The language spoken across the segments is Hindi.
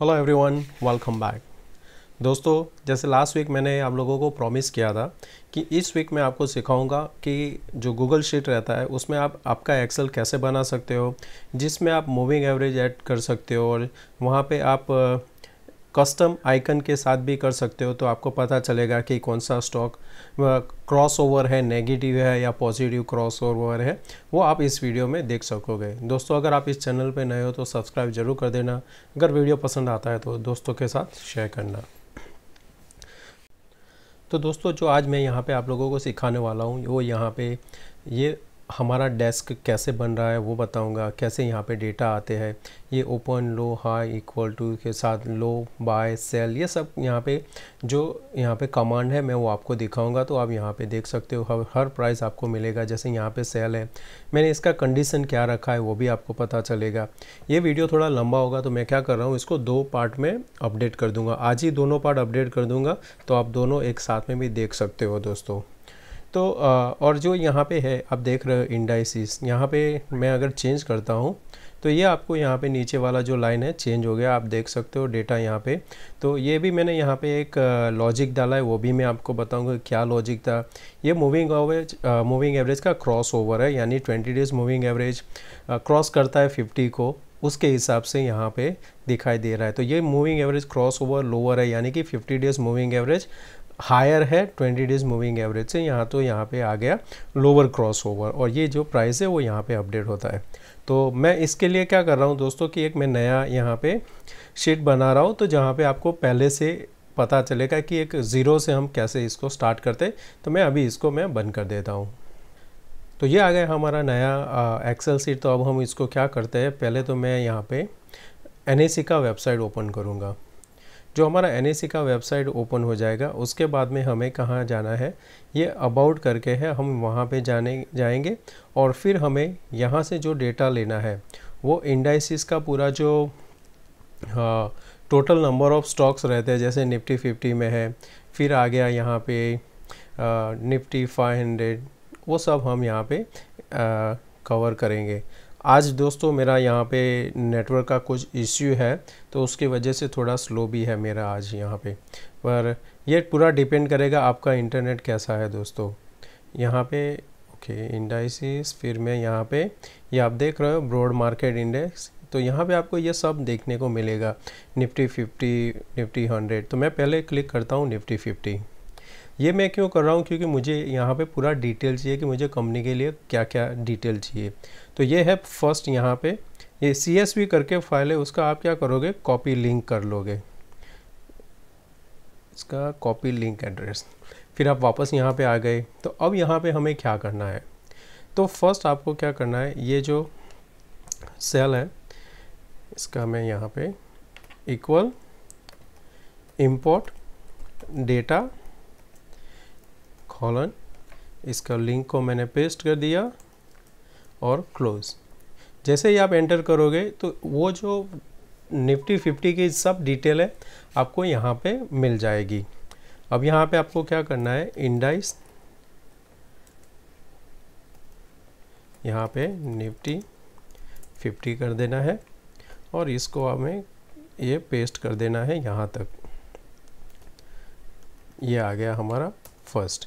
हेलो एवरीवन वेलकम बैक दोस्तों जैसे लास्ट वीक मैंने आप लोगों को प्रॉमिस किया था कि इस वीक मैं आपको सिखाऊंगा कि जो गूगल शीट रहता है उसमें आप आपका एक्सेल कैसे बना सकते हो जिसमें आप मूविंग एवरेज ऐड कर सकते हो और वहाँ पे आप कस्टम आइकन के साथ भी कर सकते हो तो आपको पता चलेगा कि कौन सा स्टॉक क्रॉस ओवर है नेगेटिव है या पॉजिटिव क्रॉस ओवर है वो आप इस वीडियो में देख सकोगे दोस्तों अगर आप इस चैनल पर नए हो तो सब्सक्राइब जरूर कर देना अगर वीडियो पसंद आता है तो दोस्तों के साथ शेयर करना तो दोस्तों जो आज मैं यहाँ पर आप लोगों को सिखाने वाला हूँ वो यहाँ पर ये हमारा डेस्क कैसे बन रहा है वो बताऊंगा कैसे यहाँ पे डेटा आते हैं ये open low high equal to के साथ लो बाय सेल ये सब यहाँ पे जो यहाँ पे कमांड है मैं वो आपको दिखाऊंगा तो आप यहाँ पे देख सकते हो हर, हर प्राइस आपको मिलेगा जैसे यहाँ पे सेल है मैंने इसका कंडीशन क्या रखा है वो भी आपको पता चलेगा ये वीडियो थोड़ा लंबा होगा तो मैं क्या कर रहा हूँ इसको दो पार्ट में अपडेट कर दूँगा आज ही दोनों पार्ट अपडेट कर दूँगा तो आप दोनों एक साथ में भी देख सकते हो दोस्तों तो और जो यहाँ पे है आप देख रहे हो इंडाइसिस यहाँ पे मैं अगर चेंज करता हूँ तो ये आपको यहाँ पे नीचे वाला जो लाइन है चेंज हो गया आप देख सकते हो डेटा यहाँ पे तो ये भी मैंने यहाँ पे एक लॉजिक डाला है वो भी मैं आपको बताऊँगा क्या लॉजिक था ये मूविंग एवरेज मूविंग एवरेज का क्रॉस ओवर है यानी twenty days moving average cross करता है फिफ्टी को उसके हिसाब से यहाँ पे दिखाई दे रहा है तो ये moving average cross over lower है यानी कि 50 डेज मूविंग एवरेज हायर है 20 डेज मूविंग एवरेज से यहाँ तो यहाँ पे आ गया लोअर क्रॉसओवर और ये जो प्राइस है वो यहाँ पे अपडेट होता है तो मैं इसके लिए क्या कर रहा हूँ दोस्तों कि एक मैं नया यहाँ पे शीट बना रहा हूँ तो जहाँ पे आपको पहले से पता चलेगा कि एक ज़ीरो से हम कैसे इसको स्टार्ट करते तो मैं अभी इसको मैं बंद कर देता हूँ तो ये आ गया हमारा नया एक्सेल सीट तो अब हम इसको क्या करते हैं पहले तो मैं यहाँ पे एन का वेबसाइट ओपन करूँगा जो हमारा एन का वेबसाइट ओपन हो जाएगा उसके बाद में हमें कहाँ जाना है ये अबाउट करके है हम वहाँ पे जाने जाएंगे और फिर हमें यहाँ से जो डेटा लेना है वो इंडाइसिस का पूरा जो टोटल नंबर ऑफ स्टॉक्स रहते हैं जैसे निफ्टी फिफ्टी में है फिर आ गया यहाँ पे निफ्टी फाइव हंड्रेड वो सब हम यहाँ पर कवर करेंगे आज दोस्तों मेरा यहाँ पे नेटवर्क का कुछ इश्यू है तो उसकी वजह से थोड़ा स्लो भी है मेरा आज यहाँ पे पर ये पूरा डिपेंड करेगा आपका इंटरनेट कैसा है दोस्तों यहाँ पे ओके इंडाइसिस फिर मैं यहाँ पे ये आप देख रहे हो ब्रॉड मार्केट इंडेक्स तो यहाँ पे आपको ये सब देखने को मिलेगा निफ्टी फिफ्टी निफ्टी हंड्रेड तो मैं पहले क्लिक करता हूँ निफ्टी फिफ्टी ये मैं क्यों कर रहा हूँ क्योंकि मुझे यहाँ पे पूरा डिटेल चाहिए कि मुझे कंपनी के लिए क्या क्या डिटेल चाहिए तो ये है फर्स्ट यहाँ पे ये सी करके फाइल है उसका आप क्या करोगे कॉपी लिंक कर लोगे इसका कॉपी लिंक एड्रेस फिर आप वापस यहाँ पे आ गए तो अब यहाँ पे हमें क्या करना है तो फर्स्ट आपको क्या करना है ये जो सेल है इसका मैं यहाँ पे इक्वल इम्पोर्ट डेटा कॉलन इसका लिंक को मैंने पेस्ट कर दिया और क्लोज जैसे ही आप एंटर करोगे तो वो जो निफ्टी फिफ्टी की सब डिटेल है आपको यहाँ पे मिल जाएगी अब यहाँ पे आपको क्या करना है इंडाइस यहाँ पे निफ्टी फिफ्टी कर देना है और इसको हमें ये पेस्ट कर देना है यहाँ तक ये आ गया हमारा फर्स्ट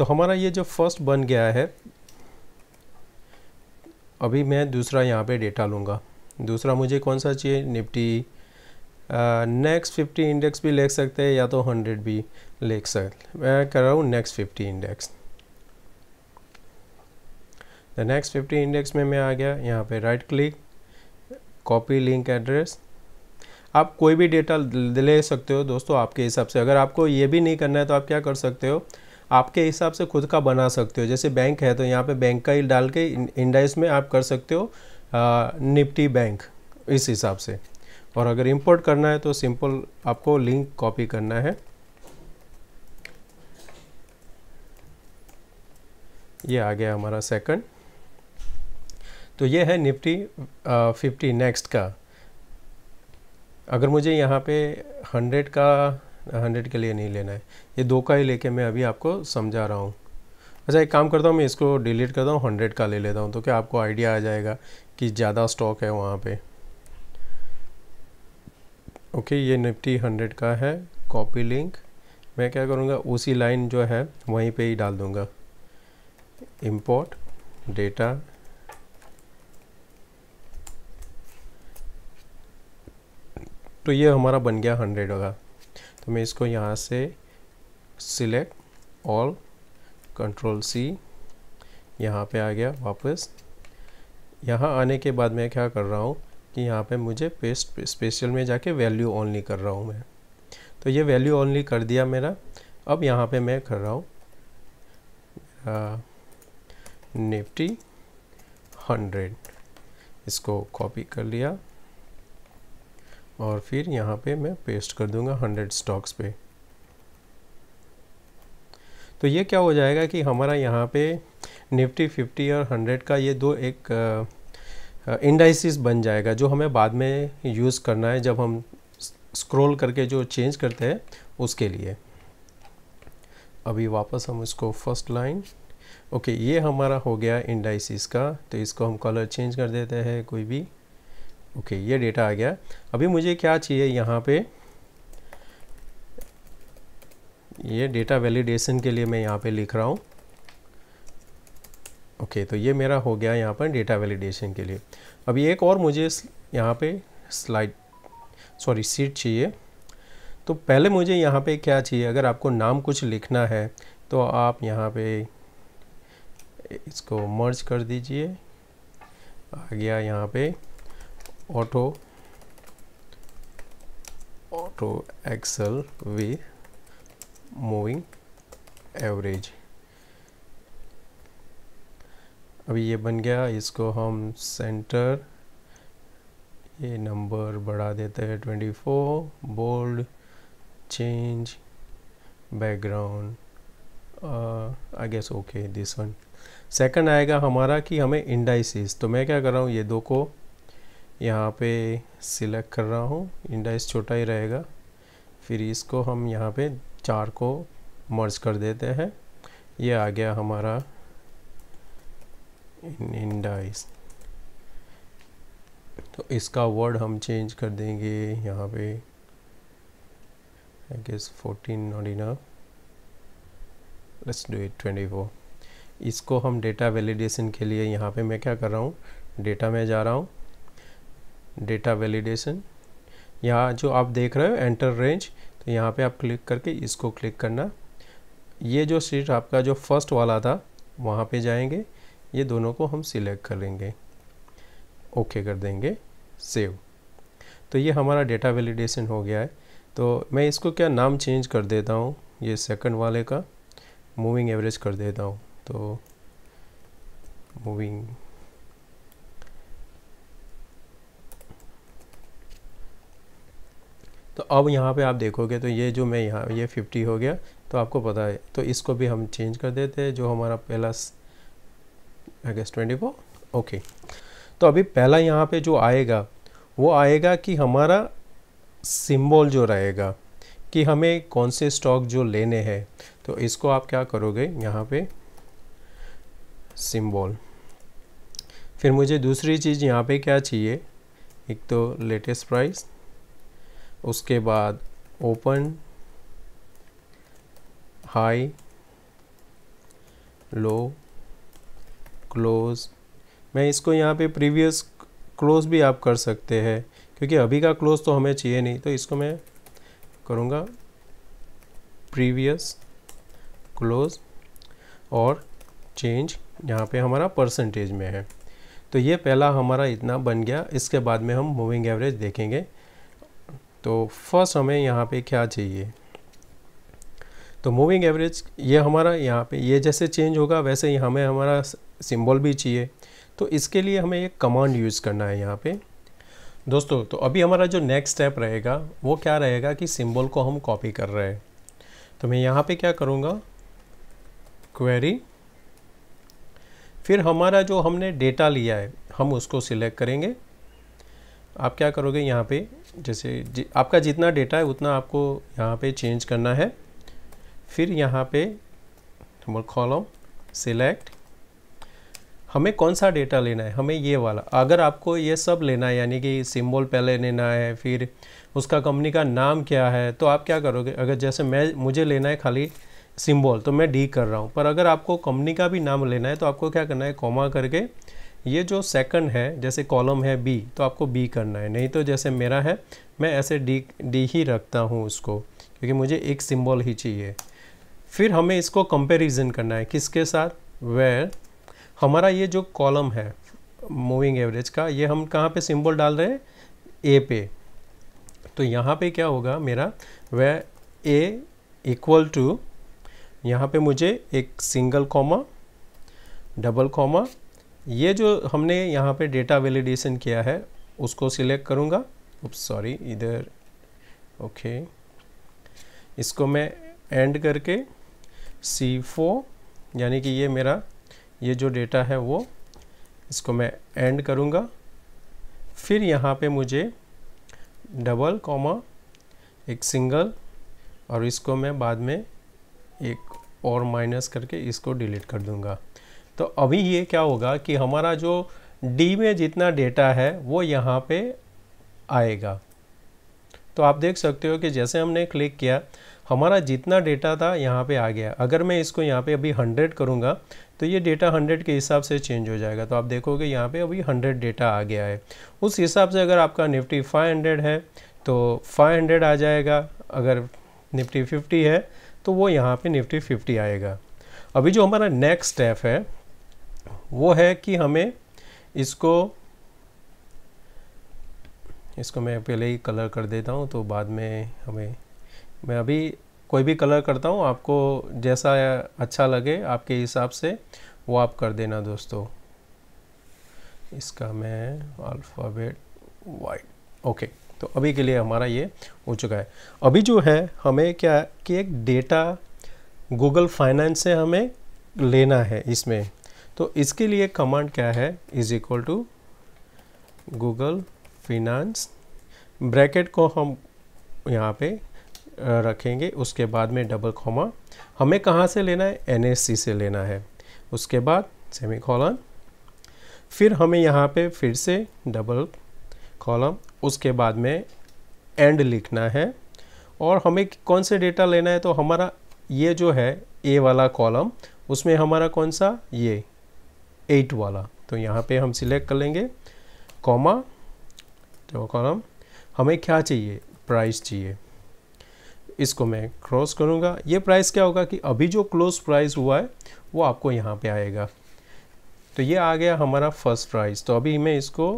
तो हमारा ये जो फर्स्ट बन गया है अभी मैं दूसरा यहाँ पे डेटा लूँगा दूसरा मुझे कौन सा चाहिए निफ्टी नेक्स्ट फिफ्टी इंडेक्स भी ले सकते हैं या तो हंड्रेड भी ले सकते मैं कर रहा हूँ next fifty index the next fifty index में मैं आ गया यहाँ पे right click copy link address आप कोई भी डेटा ले सकते हो दोस्तों आपके हिसाब से अगर आपको ये भी नहीं करना है तो आप क्या कर सकते हो आपके हिसाब से खुद का बना सकते हो जैसे बैंक है तो यहाँ पे बैंक का ही डाल के इंडेक्स में आप कर सकते हो निफ्टी बैंक इस हिसाब से और अगर इंपोर्ट करना है तो सिंपल आपको लिंक कॉपी करना है ये आ गया हमारा सेकंड तो ये है निफ्टी फिफ्टी नेक्स्ट का अगर मुझे यहाँ पे हंड्रेड का हंड्रेड के लिए नहीं लेना है ये दो का ही लेके मैं अभी आपको समझा रहा हूँ अच्छा एक काम करता हूँ मैं इसको डिलीट करता हूँ हंड्रेड का ले लेता हूँ तो क्या आपको आइडिया आ जाएगा कि ज़्यादा स्टॉक है वहाँ पे ओके ये निफ्टी हंड्रेड का है कॉपी लिंक मैं क्या करूँगा उसी लाइन जो है वहीं पर ही डाल दूँगा इम्पोर्ट डेटा तो ये हमारा बन गया हंड्रेड होगा तो मैं इसको यहाँ से सिलेक्ट ऑल कंट्रोल सी यहाँ पे आ गया वापस यहाँ आने के बाद मैं क्या कर रहा हूँ कि यहाँ पे मुझे पेस्ट स्पेशल में जाके वैल्यू ऑनली कर रहा हूँ मैं तो ये वैल्यू ओनली कर दिया मेरा अब यहाँ पे मैं कर रहा हूँ निफ्टी हंड्रेड इसको कॉपी कर लिया और फिर यहाँ पे मैं पेस्ट कर दूँगा हंड्रेड स्टॉक्स पे तो ये क्या हो जाएगा कि हमारा यहाँ पे निफ्टी फिफ्टी और हंड्रेड का ये दो एक इंडाइसिस बन जाएगा जो हमें बाद में यूज़ करना है जब हम स्क्रॉल करके जो चेंज करते हैं उसके लिए अभी वापस हम इसको फर्स्ट लाइन ओके ये हमारा हो गया इंडाइसिस का तो इसको हम कलर चेंज कर देते हैं कोई भी ओके ये डेटा आ गया अभी मुझे क्या चाहिए यहाँ पे ये डेटा वैलिडेशन के लिए मैं यहाँ पे लिख रहा हूँ ओके तो ये मेरा हो गया यहाँ पर डेटा वैलिडेशन के लिए अभी एक और मुझे यहाँ पे स्लाइड सॉरी सीट चाहिए तो पहले मुझे यहाँ पे क्या चाहिए अगर आपको नाम कुछ लिखना है तो आप यहाँ पे इसको मर्ज कर दीजिए आ गया यहाँ पे auto auto excel v moving average अभी ये बन गया इसको हम सेंटर ये नंबर बढ़ा देते हैं twenty four bold change background I guess okay this one second आएगा हमारा कि हमें इंडाइसिस तो मैं क्या कर रहा हूँ ये दो को यहाँ पे सिलेक्ट कर रहा हूँ इंडाइस छोटा ही रहेगा फिर इसको हम यहाँ पे चार को मर्ज कर देते हैं ये आ गया हमारा इंडाइस तो इसका वर्ड हम चेंज कर देंगे यहाँ पे I guess fourteen not enough let's do it twenty four इसको हम डेटा वैलिडेशन के लिए यहाँ पे मैं क्या कर रहा हूँ डेटा में जा रहा हूँ डेटा वैलिडेशन यहाँ जो आप देख रहे हो एंटर रेंज तो यहाँ पे आप क्लिक करके इसको क्लिक करना ये जो सीट आपका जो फर्स्ट वाला था वहाँ पे जाएंगे ये दोनों को हम सिलेक्ट करेंगे ओके कर देंगे सेव तो ये हमारा डेटा वैलिडेशन हो गया है तो मैं इसको क्या नाम चेंज कर देता हूँ ये सेकंड वाले का मूविंग एवरेज कर देता हूँ तो मूविंग तो अब यहाँ पे आप देखोगे तो ये जो मैं यहाँ ये 50 हो गया तो आपको पता है तो इसको भी हम चेंज कर देते हैं जो हमारा पहला गेस ट्वेंटी फोर ओके तो अभी पहला यहाँ पे जो आएगा वो आएगा कि हमारा सिंबल जो रहेगा कि हमें कौन से स्टॉक जो लेने हैं तो इसको आप क्या करोगे यहाँ पे सिंबल फिर मुझे दूसरी चीज़ यहाँ पे क्या चाहिए एक तो लेटेस्ट प्राइस उसके बाद ओपन हाई लो क्लोज मैं इसको यहाँ पे प्रीवियस क्लोज भी आप कर सकते हैं क्योंकि अभी का क्लोज तो हमें चाहिए नहीं तो इसको मैं करूँगा प्रीवियस क्लोज और चेंज यहाँ पे हमारा परसेंटेज में है तो ये पहला हमारा इतना बन गया इसके बाद में हम मूविंग एवरेज देखेंगे तो फर्स्ट हमें यहाँ पे क्या चाहिए तो मूविंग एवरेज ये हमारा यहाँ पे ये जैसे चेंज होगा वैसे ही हमें हमारा सिंबल भी चाहिए तो इसके लिए हमें एक कमांड यूज़ करना है यहाँ पे दोस्तों तो अभी हमारा जो नेक्स्ट स्टेप रहेगा वो क्या रहेगा कि सिंबल को हम कॉपी कर रहे हैं तो मैं यहाँ पे क्या करूँगा क्वेरी फिर हमारा जो हमने डेटा लिया है हम उसको सिलेक्ट करेंगे आप क्या करोगे यहाँ पे जैसे जि, आपका जितना डेटा है उतना आपको यहाँ पे चेंज करना है फिर यहाँ पे नंबर कॉलम सिलेक्ट हमें कौन सा डेटा लेना है हमें ये वाला अगर आपको ये सब लेना है यानी कि सिंबल पहले लेना है फिर उसका कंपनी का नाम क्या है तो आप क्या करोगे अगर जैसे मैं मुझे लेना है खाली सिंबल तो मैं डी कर रहा हूँ पर अगर आपको कंपनी का भी नाम लेना है तो आपको क्या करना है कॉमा करके ये जो सेकंड है जैसे कॉलम है बी तो आपको बी करना है नहीं तो जैसे मेरा है मैं ऐसे डी डी ही रखता हूँ उसको क्योंकि मुझे एक सिंबल ही चाहिए फिर हमें इसको कंपैरिजन करना है किसके साथ वेर हमारा ये जो कॉलम है मूविंग एवरेज का ये हम कहाँ पे सिंबल डाल रहे हैं ए पे तो यहाँ पे क्या होगा मेरा वे ए इक्वल टू यहाँ पे मुझे एक सिंगल कॉमा डबल कॉमा ये जो हमने यहाँ पे डेटा वैलिडेशन किया है उसको सिलेक्ट करूँगा सॉरी इधर ओके इसको मैं एंड करके C4 यानी कि ये मेरा ये जो डेटा है वो इसको मैं एंड करूँगा फिर यहाँ पे मुझे डबल कॉमा एक सिंगल और इसको मैं बाद में एक और माइनस करके इसको डिलीट कर दूँगा तो अभी ये क्या होगा कि हमारा जो डी में जितना डेटा है वो यहाँ पे आएगा तो आप देख सकते हो कि जैसे हमने क्लिक किया हमारा जितना डेटा था यहाँ पे आ गया अगर मैं इसको यहाँ पे अभी 100 करूँगा तो ये डेटा 100 के हिसाब से चेंज हो जाएगा तो आप देखोगे यहाँ पे अभी 100 डेटा आ गया है उस हिसाब से अगर आपका निफ्टी 500 है तो 500 आ जाएगा अगर निफ्टी 50 है तो वो यहाँ पे निफ्टी 50 आएगा अभी जो हमारा नेक्स्ट स्टेप है वो है कि हमें इसको इसको मैं पहले ही कलर कर देता हूँ तो बाद में हमें मैं अभी कोई भी कलर करता हूँ आपको जैसा अच्छा लगे आपके हिसाब से वो आप कर देना दोस्तों इसका मैं अल्फ़ाबेट वाइट ओके तो अभी के लिए हमारा ये हो चुका है अभी जो है हमें क्या कि एक डेटा गूगल फाइनेंस से हमें लेना है इसमें तो इसके लिए कमांड क्या है is equal to Google finance bracket को हम यहाँ पे रखेंगे उसके बाद में डबल कॉमा हमें कहाँ से लेना है एन से लेना है उसके बाद सेमी कॉलम फिर हमें यहाँ पे फिर से डबल कॉलम उसके बाद में एंड लिखना है और हमें कौन से डेटा लेना है तो हमारा ये जो है ए वाला कॉलम उसमें हमारा कौन सा ये एट वाला तो यहाँ पे हम सिलेक्ट कर लेंगे कॉमा जो कॉलम हमें क्या चाहिए प्राइस चाहिए इसको मैं क्रॉस करूँगा ये प्राइस क्या होगा कि अभी जो क्लोज प्राइस हुआ है वो आपको यहाँ पे आएगा तो ये आ गया हमारा फर्स्ट प्राइस तो अभी मैं इसको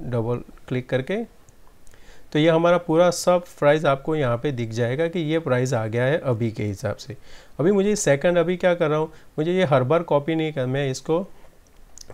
डबल क्लिक करके तो ये हमारा पूरा सब प्राइस आपको यहाँ पे दिख जाएगा कि ये प्राइस आ गया है अभी के हिसाब से अभी मुझे सेकंड अभी क्या कर रहा हूँ मुझे ये हर बार कॉपी नहीं कर मैं इसको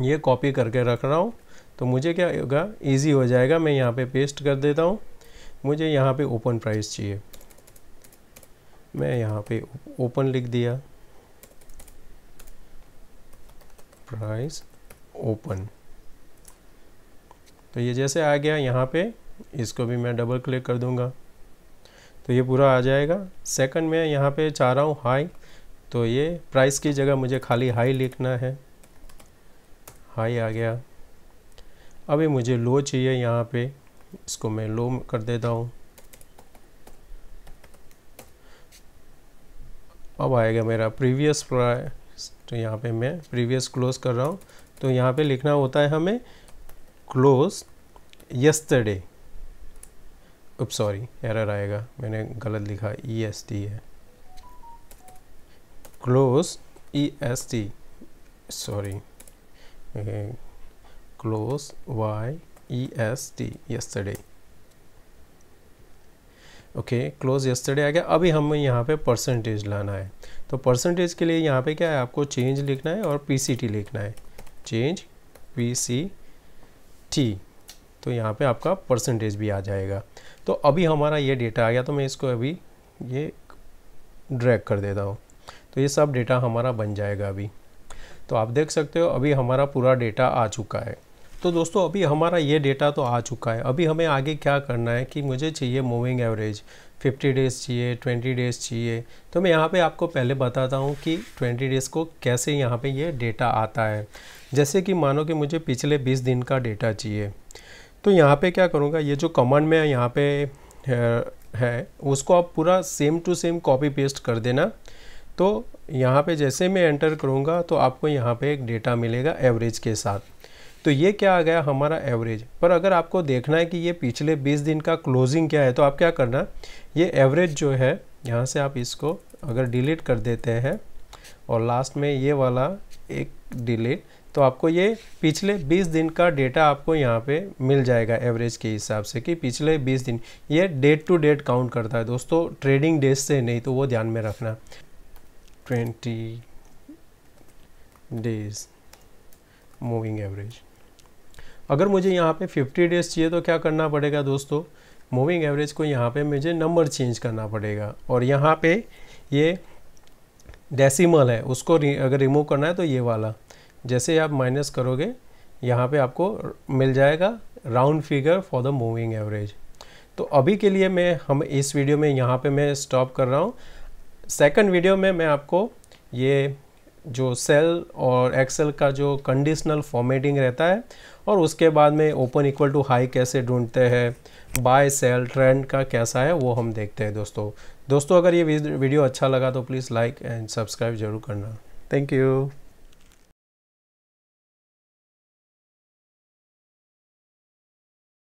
ये कॉपी करके रख रहा हूँ तो मुझे क्या होगा इजी हो जाएगा मैं यहाँ पे पेस्ट कर देता हूँ मुझे यहाँ पे ओपन प्राइस चाहिए मैं यहाँ पे ओपन लिख दिया प्राइस ओपन तो ये जैसे आ गया यहाँ पे इसको भी मैं डबल क्लिक कर दूँगा तो ये पूरा आ जाएगा सेकंड में यहाँ पे चाह रहा हूँ हाई तो ये प्राइस की जगह मुझे खाली हाई लिखना है हाई आ गया अभी मुझे लो चाहिए यहाँ पे इसको मैं लो कर देता हूँ अब आएगा मेरा प्रीवियस प्राइस तो यहाँ पे मैं प्रीवियस क्लोज कर रहा हूँ तो यहाँ पे लिखना होता है हमें close yesterday oops sorry error आएगा मैंने गलत लिखा ई एस टी है close E S T sorry close y e s t yesterday okay close yesterday आ गया अभी हमें यहाँ पे परसेंटेज लाना है तो परसेंटेज के लिए यहाँ पे क्या है आपको चेंज लिखना है और पीसीटी लिखना है चेंज पीसीटी तो यहाँ पे आपका परसेंटेज भी आ जाएगा तो अभी हमारा ये डेटा आ गया तो मैं इसको अभी ये ड्रैग कर देता हूँ तो ये सब डेटा हमारा बन जाएगा अभी तो आप देख सकते हो अभी हमारा पूरा डेटा आ चुका है तो दोस्तों अभी हमारा ये डेटा तो आ चुका है अभी हमें आगे क्या करना है कि मुझे चाहिए मूविंग एवरेज 50 डेज़ चाहिए 20 डेज़ चाहिए तो मैं यहाँ पे आपको पहले बताता हूँ कि 20 डेज़ को कैसे यहाँ पे ये डेटा आता है जैसे कि मानो कि मुझे पिछले 20 दिन का डेटा चाहिए तो यहाँ पे क्या करूँगा ये जो कमांड में यहाँ पे है उसको आप पूरा same to same copy paste कर देना तो यहाँ पे जैसे मैं एंटर करूँगा तो आपको यहाँ पे एक डेटा मिलेगा एवरेज के साथ तो ये क्या आ गया हमारा एवरेज पर अगर आपको देखना है कि ये पिछले 20 दिन का क्लोजिंग क्या है तो आप क्या करना ये एवरेज जो है यहाँ से आप इसको अगर डिलीट कर देते हैं और लास्ट में ये वाला एक डिलीट तो आपको ये पिछले 20 दिन का डेटा आपको यहाँ पे मिल जाएगा एवरेज के हिसाब से कि पिछले 20 दिन ये डेट टू डेट काउंट करता है दोस्तों ट्रेडिंग डेज से नहीं तो वो ध्यान में रखना 20 डेज मूविंग एवरेज अगर मुझे यहाँ पे 50 डेज चाहिए तो क्या करना पड़ेगा दोस्तों मूविंग एवरेज को यहाँ पे मुझे नंबर चेंज करना पड़ेगा और यहाँ पे ये डेसिमल है उसको अगर रिमूव करना है तो ये वाला जैसे आप माइनस करोगे यहाँ पे आपको मिल जाएगा round figure for the moving average तो अभी के लिए मैं हम इस वीडियो में यहाँ पे मैं स्टॉप कर रहा हूँ सेकंड वीडियो में मैं आपको ये जो सेल और एक्सेल का जो कंडीशनल फॉर्मेटिंग रहता है और उसके बाद में ओपन इक्वल टू हाई कैसे ढूंढते हैं बाय सेल ट्रेंड का कैसा है वो हम देखते हैं दोस्तों दोस्तों अगर ये वीडियो अच्छा लगा तो प्लीज़ लाइक एंड सब्सक्राइब जरूर करना थैंक यू